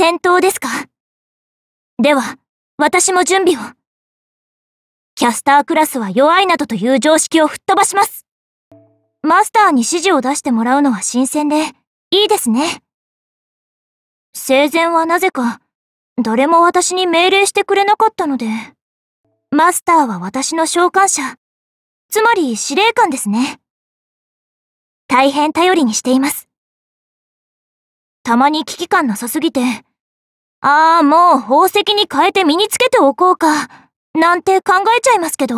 戦闘ですかでは、私も準備を。キャスタークラスは弱いなどという常識を吹っ飛ばします。マスターに指示を出してもらうのは新鮮で、いいですね。生前はなぜか、誰も私に命令してくれなかったので、マスターは私の召喚者、つまり司令官ですね。大変頼りにしています。たまに危機感なさすぎて、ああ、もう宝石に変えて身につけておこうか、なんて考えちゃいますけど。